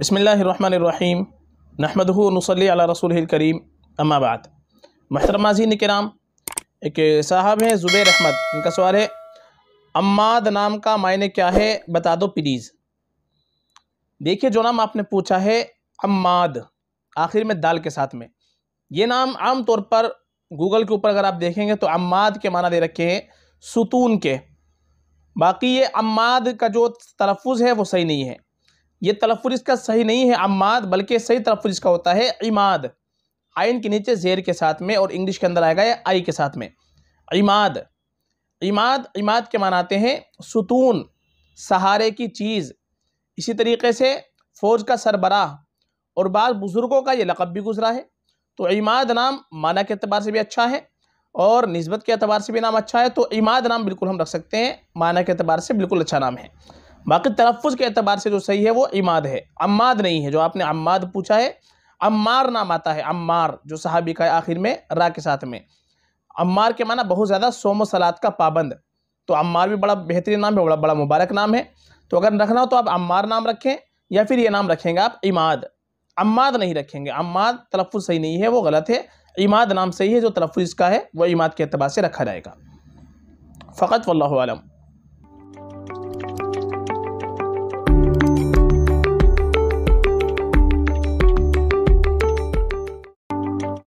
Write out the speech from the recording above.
बसमीम नहमदनसली रसूल करीम अम्माबाद ने के नाम एक साहब हैं ज़ुबैर अहमद इनका सवाल है अम्माद नाम का मायने क्या है बता दो प्लीज़ देखिए जो नाम आपने पूछा है अम्माद आखिर में दाल के साथ में ये नाम आम तौर पर गूगल के ऊपर अगर आप देखेंगे तो अम्माद के माना दे रखे हैं सुतून के बाकी ये अम्माद का जो तलफ़ है वो सही नहीं है ये तलफ़ इसका सही नहीं है अमाद बल्कि सही तलफ़ इसका होता है इमाद आइन के नीचे जेर के साथ में और इंग्लिश के अंदर आएगा या आई के साथ में इमाद इमाद इमाद के मनाते हैं सुतून सहारे की चीज़ इसी तरीके से फ़ौज का सरबराह और बाद बुज़ुर्गों का ये लक़ब भी गुजरा है तो इमाद नाम माना के अतबार से भी अच्छा है और नस्बत के अतबार से भी नाम अच्छा है तो इमाद नाम बिल्कुल हम रख सकते हैं माना के अतबार से बिल्कुल अच्छा नाम है बाकी तलफ़ के अतबार से जो सही है वो इमाद है अम्माद नहीं है जो आपने अम्माद पूछा है अम्मार नाम आता है अम्मार जो सहाबी का आखिर में रा के साथ में अम्मार के माना बहुत ज़्यादा सोम सलाद का पाबंद तो अम्मार भी बड़ा बेहतरीन नाम है बड़ा बड़ा मुबारक नाम है तो अगर रखना हो तो आप अम्मार नाम रखें या फिर ये नाम रखेंगे आप इमाद अम्माद नहीं रखेंगे अम्माद तलफ़ सही नहीं है वो गलत है इमाद नाम सही है जो तलफ़ इसका है वह इमाद के अतबार से रखा जाएगा फ़कत वल्लम